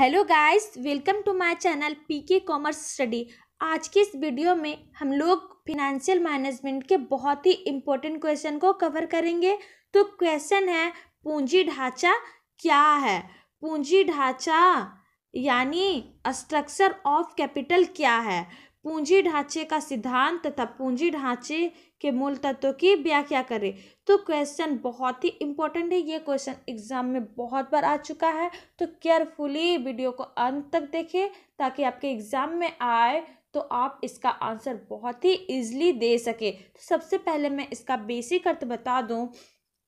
hello guys welcome to my channel PK commerce study आज की इस वीडियो में हम लोग फिनेंशियल मैनेजमेंट के बहुत ही इम्पोर्टेंट क्वेश्चन को कवर करेंगे तो क्वेश्चन है पूंजी ढांचा क्या है पूंजी ढांचा यानी स्ट्रक्चर ऑफ कैपिटल क्या है पूंजी ढांचे का सिद्धांत तथा पूंजी ढांचे के मूल तत्वों की व्याख्या करें तो क्वेश्चन बहुत ही इंपॉर्टेंट है ये क्वेश्चन एग्जाम में बहुत बार आ चुका है तो केयरफुली वीडियो को अंत तक देखें ताकि आपके एग्जाम में आए तो आप इसका आंसर बहुत ही इजीली दे सके तो सबसे पहले मैं इसका बेसिक अर्थ बता दूँ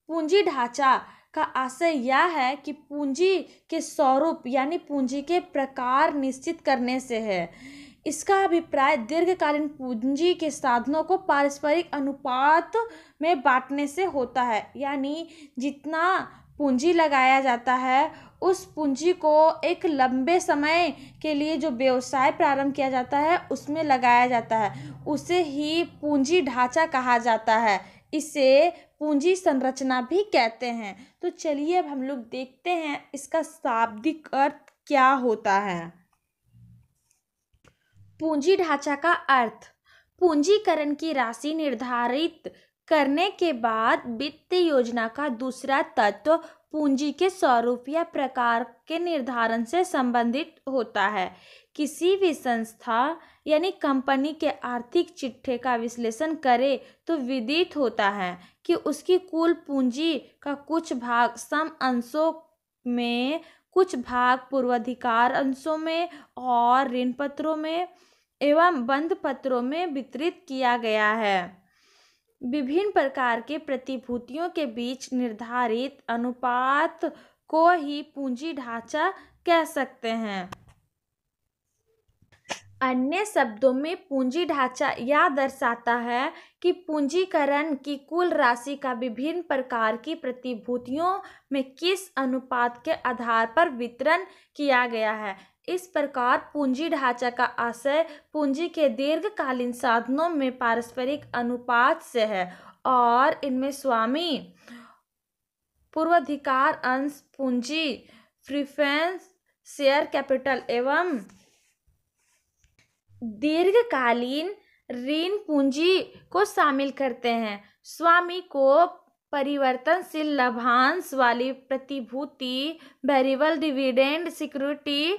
पूंजी ढांचा का आशय यह है कि पूंजी के स्वरूप यानी पूंजी के प्रकार निश्चित करने से है इसका अभिप्राय दीर्घकालीन पूंजी के साधनों को पारस्परिक अनुपात में बाँटने से होता है यानी जितना पूंजी लगाया जाता है उस पूंजी को एक लंबे समय के लिए जो व्यवसाय प्रारंभ किया जाता है उसमें लगाया जाता है उसे ही पूंजी ढांचा कहा जाता है इसे पूंजी संरचना भी कहते हैं तो चलिए अब हम लोग देखते हैं इसका शाब्दिक अर्थ क्या होता है पूंजी ढांचा का अर्थ पूंजीकरण की राशि निर्धारित करने के बाद वित्त योजना का दूसरा तत्व पूंजी के स्वरूप या प्रकार के निर्धारण से संबंधित होता है किसी भी संस्था यानी कंपनी के आर्थिक चिट्ठे का विश्लेषण करे तो विदित होता है कि उसकी कुल पूंजी का कुछ भाग सम अंशों में कुछ भाग पूर्वाधिकार अंशों में और ऋण पत्रों में एवं बंद पत्रों में वितरित किया गया है विभिन्न प्रकार के प्रतिभूतियों के बीच निर्धारित अनुपात को ही पूंजी ढांचा कह सकते हैं अन्य शब्दों में पूंजी ढांचा यह दर्शाता है कि पूंजीकरण की कुल राशि का विभिन्न प्रकार की प्रतिभूतियों में किस अनुपात के आधार पर वितरण किया गया है इस प्रकार पूंजी ढांचा का आशय पूंजी के दीर्घकालीन साधनों में पारस्परिक अनुपात से है और इनमें स्वामी पूर्वाधिकार अंश पूंजी प्रिफ्रेंस शेयर कैपिटल एवं दीर्घकालीन ऋण पूंजी को शामिल करते हैं स्वामी को परिवर्तनशील लाभांश वाली प्रतिभूति वेरिएबल डिविडेंड सिक्योरिटी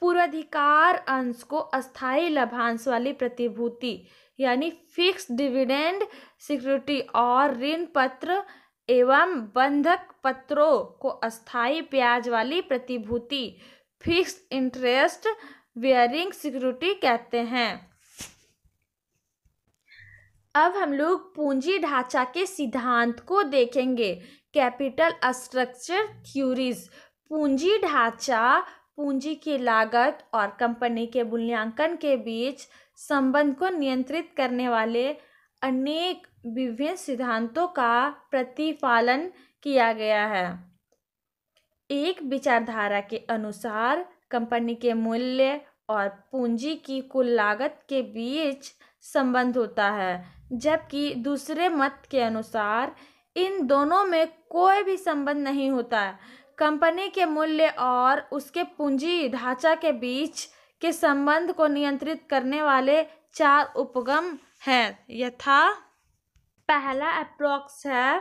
पूर्वाधिकार अंश को अस्थायी लाभांश वाली प्रतिभूति यानी फिक्स डिविडेंड सिक्योरिटी और ऋण पत्र एवं बंधक पत्रों को अस्थायी ब्याज वाली प्रतिभूति फिक्स इंटरेस्ट वेयरिंग सिक्योरिटी कहते हैं अब हम लोग पूंजी ढांचा के सिद्धांत को देखेंगे कैपिटल स्ट्रक्चर थ्योरीज पूंजी ढांचा पूंजी की लागत और कंपनी के मूल्यांकन के बीच संबंध को नियंत्रित करने वाले अनेक विभिन्न सिद्धांतों का प्रतिपालन किया गया है एक विचारधारा के अनुसार कंपनी के मूल्य और पूंजी की कुल लागत के बीच संबंध होता है जबकि दूसरे मत के अनुसार इन दोनों में कोई भी संबंध नहीं होता है कंपनी के मूल्य और उसके पूंजी ढांचा के बीच के संबंध को नियंत्रित करने वाले चार उपगम हैं यथा पहला अप्रोक्स है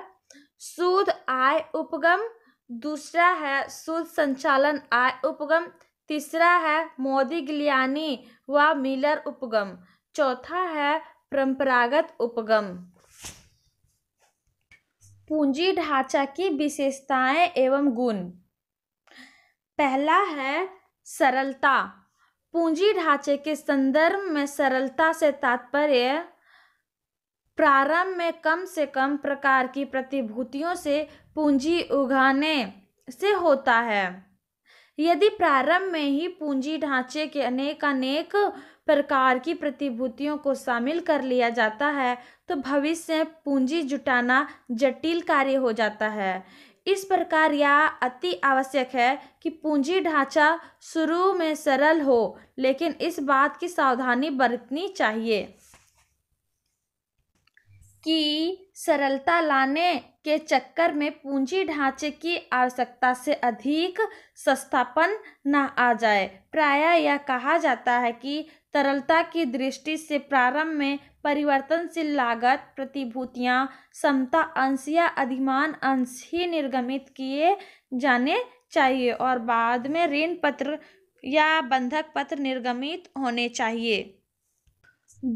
सूद आय उपगम दूसरा है सूद संचालन आय उपगम तीसरा है मोदी गलियानी व मिलर उपगम चौथा है परंपरागत उपगम पूंजी ढांचा की विशेषताएं एवं गुण पहला है सरलता पूंजी ढांचे के संदर्भ में सरलता से तात्पर्य प्रारंभ में कम से कम प्रकार की प्रतिभूतियों से पूंजी उगाने से होता है यदि प्रारंभ में ही पूंजी ढांचे के अनेक प्रकार की प्रतिभूतियों को शामिल कर लिया जाता है तो भविष्य में पूंजी जुटाना जटिल कार्य हो जाता है इस प्रकार यह अति आवश्यक है कि पूंजी ढांचा शुरू में सरल हो लेकिन इस बात की सावधानी बरतनी चाहिए कि सरलता लाने के चक्कर में पूंजी ढांचे की आवश्यकता से अधिक संस्थापन न आ जाए प्रायः यह कहा जाता है कि तरलता की दृष्टि से प्रारंभ में परिवर्तनशील लागत प्रतिभूतियां समता अंश या अधिमान अंश ही निर्गमित किए जाने चाहिए और बाद में ऋण पत्र या बंधक पत्र निर्गमित होने चाहिए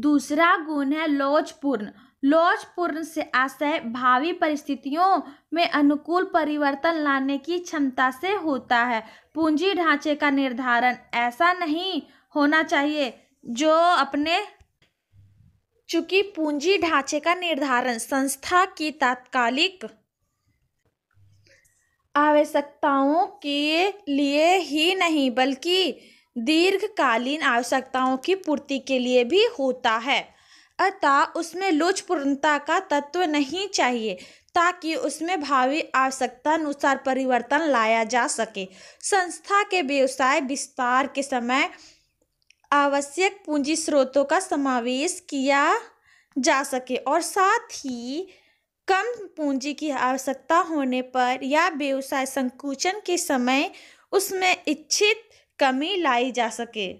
दूसरा गुण है लोचपूर्ण लोच पूर्ण से आशय भावी परिस्थितियों में अनुकूल परिवर्तन लाने की क्षमता से होता है पूंजी ढांचे का निर्धारण ऐसा नहीं होना चाहिए जो अपने चूंकि पूंजी ढांचे का निर्धारण संस्था की तात्कालिक आवश्यकताओं के लिए ही नहीं बल्कि दीर्घकालीन आवश्यकताओं की पूर्ति के लिए भी होता है अतः उसमें लुचपपूर्णता का तत्व नहीं चाहिए ताकि उसमें भावी आवश्यकता अनुसार परिवर्तन लाया जा सके संस्था के व्यवसाय विस्तार के समय आवश्यक पूंजी स्रोतों का समावेश किया जा सके और साथ ही कम पूंजी की आवश्यकता होने पर या व्यवसाय संकुचन के समय उसमें इच्छित कमी लाई जा सके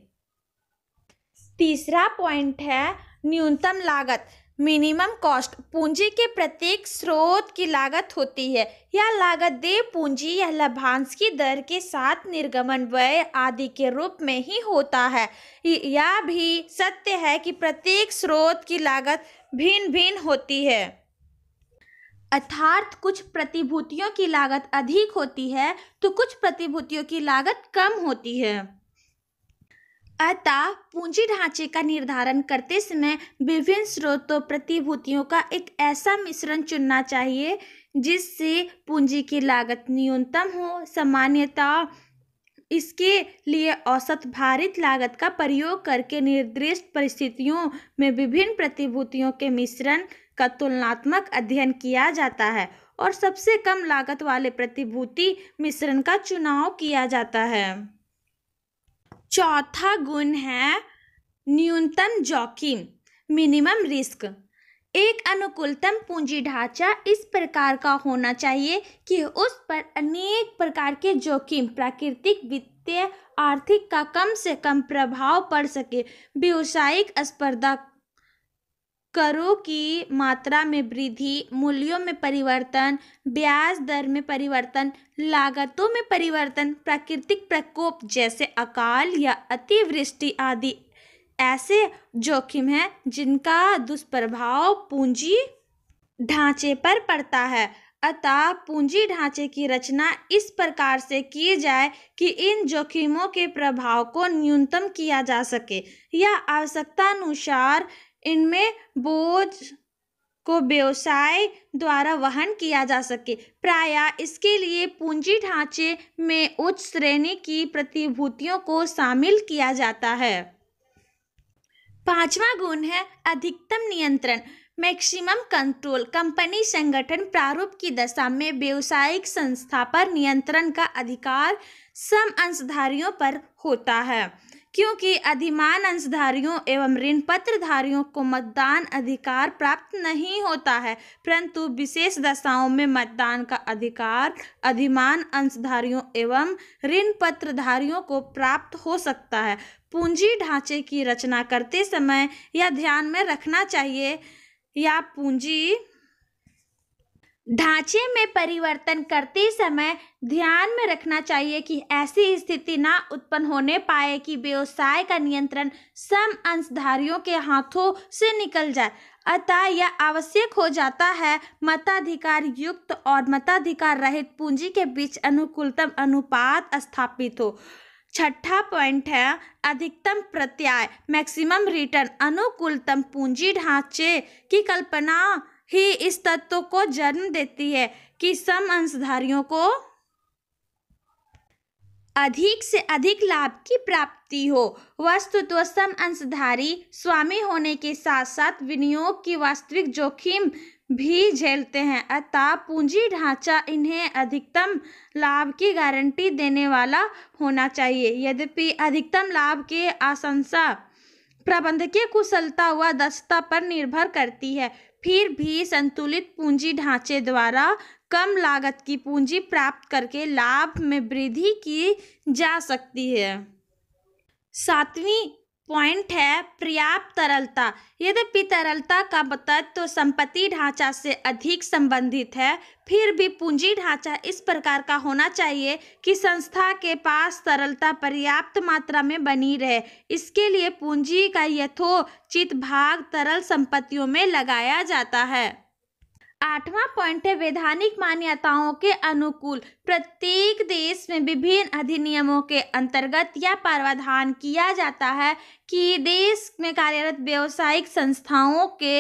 तीसरा पॉइंट है न्यूनतम लागत मिनिमम कॉस्ट पूंजी के प्रत्येक स्रोत की लागत होती है यह लागत देव पूंजी या लाभांश की दर के साथ निर्गमन व्यय आदि के रूप में ही होता है यह भी सत्य है कि प्रत्येक स्रोत की लागत भिन्न भिन्न होती है अर्थात कुछ प्रतिभूतियों की लागत अधिक होती है तो कुछ प्रतिभूतियों की लागत कम होती है अतः पूंजी ढांचे का निर्धारण करते समय विभिन्न स्रोतों प्रतिभूतियों का एक ऐसा मिश्रण चुनना चाहिए जिससे पूंजी की लागत न्यूनतम हो सामान्यतः इसके लिए औसत भारित लागत का प्रयोग करके निर्दिष्ट परिस्थितियों में विभिन्न प्रतिभूतियों के मिश्रण का तुलनात्मक अध्ययन किया जाता है और सबसे कम लागत वाले प्रतिभूति मिश्रण का चुनाव किया जाता है चौथा गुण है न्यूनतम जोखिम मिनिमम रिस्क एक अनुकूलतम पूंजी ढांचा इस प्रकार का होना चाहिए कि उस पर अनेक प्रकार के जोखिम प्राकृतिक वित्तीय आर्थिक का कम से कम प्रभाव पड़ सके व्यावसायिक स्पर्धा करों की मात्रा में वृद्धि मूल्यों में परिवर्तन ब्याज दर में परिवर्तन लागतों में परिवर्तन प्राकृतिक प्रकोप जैसे अकाल या अतिवृष्टि आदि ऐसे जोखिम हैं जिनका दुष्प्रभाव पूंजी ढांचे पर पड़ता है अतः पूंजी ढांचे की रचना इस प्रकार से की जाए कि इन जोखिमों के प्रभाव को न्यूनतम किया जा सके या आवश्यकतानुसार इनमें बोझ को व्यवसाय द्वारा वहन किया जा सके प्रायः इसके लिए पूंजी ढांचे में उच्च श्रेणी की प्रतिभूतियों को शामिल किया जाता है पांचवा गुण है अधिकतम नियंत्रण मैक्सिमम कंट्रोल कंपनी संगठन प्रारूप की दशा में व्यवसायिक संस्था पर नियंत्रण का अधिकार सम अंशधारियों पर होता है क्योंकि अधिमान अंशधारियों एवं ऋण पत्रधारियों को मतदान अधिकार प्राप्त नहीं होता है परंतु विशेष दशाओं में मतदान का अधिकार अधिमान अंशधारियों एवं ऋण पत्रधारियों को प्राप्त हो सकता है पूंजी ढांचे की रचना करते समय यह ध्यान में रखना चाहिए या पूंजी ढांचे में परिवर्तन करते समय ध्यान में रखना चाहिए कि ऐसी स्थिति ना उत्पन्न होने पाए कि व्यवसाय का नियंत्रण सम अंशधारियों के हाथों से निकल जाए अतः यह आवश्यक हो जाता है मताधिकार युक्त और मताधिकार रहित पूंजी के बीच अनुकूलतम अनुपात स्थापित हो छठा पॉइंट है अधिकतम प्रत्याय मैक्सिमम रिटर्न अनुकूलतम पूंजी ढांचे की कल्पना ही इस तत्व को जन्म देती है कि सम अंशधारियों को अधिक से अधिक लाभ की प्राप्ति हो वस्तुत्व सम अंशधारी स्वामी होने के साथ साथ विनियोग की वास्तविक जोखिम भी झेलते हैं अतः पूंजी ढांचा इन्हें अधिकतम लाभ की गारंटी देने वाला होना चाहिए यद्यपि अधिकतम लाभ के आशंसा प्रबंधकीय कुशलता व दक्षता पर निर्भर करती है फिर भी संतुलित पूंजी ढांचे द्वारा कम लागत की पूंजी प्राप्त करके लाभ में वृद्धि की जा सकती है सातवीं पॉइंट है पर्याप्त तरलता यद्यपि तरलता का तत्व तो संपत्ति ढांचा से अधिक संबंधित है फिर भी पूंजी ढांचा इस प्रकार का होना चाहिए कि संस्था के पास तरलता पर्याप्त मात्रा में बनी रहे इसके लिए पूंजी का यथोचित भाग तरल संपत्तियों में लगाया जाता है आठवां पॉइंट है वैधानिक मान्यताओं के अनुकूल प्रत्येक देश में विभिन्न अधिनियमों के अंतर्गत यह प्रावधान किया जाता है कि देश में कार्यरत व्यावसायिक संस्थाओं के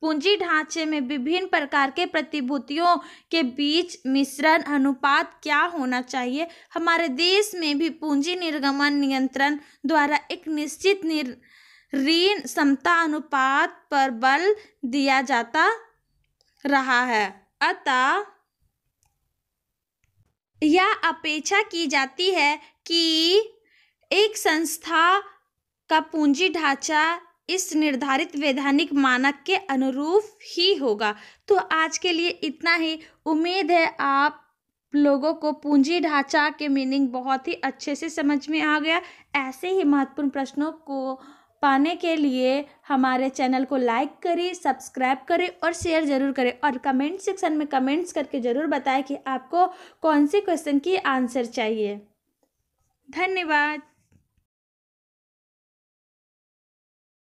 पूंजी ढांचे में विभिन्न प्रकार के प्रतिभूतियों के बीच मिश्रण अनुपात क्या होना चाहिए हमारे देश में भी पूंजी निर्गमन नियंत्रण द्वारा एक निश्चित ऋण क्षमता अनुपात पर बल दिया जाता रहा है अतः यह अपेक्षा की जाती है कि एक संस्था का पूंजी ढांचा इस निर्धारित वैधानिक मानक के अनुरूप ही होगा तो आज के लिए इतना ही उम्मीद है आप लोगों को पूंजी ढांचा के मीनिंग बहुत ही अच्छे से समझ में आ गया ऐसे ही महत्वपूर्ण प्रश्नों को पाने के लिए हमारे चैनल को लाइक करें सब्सक्राइब करें और शेयर ज़रूर करें और कमेंट सेक्शन में कमेंट्स करके ज़रूर बताएं कि आपको कौन से क्वेश्चन की आंसर चाहिए धन्यवाद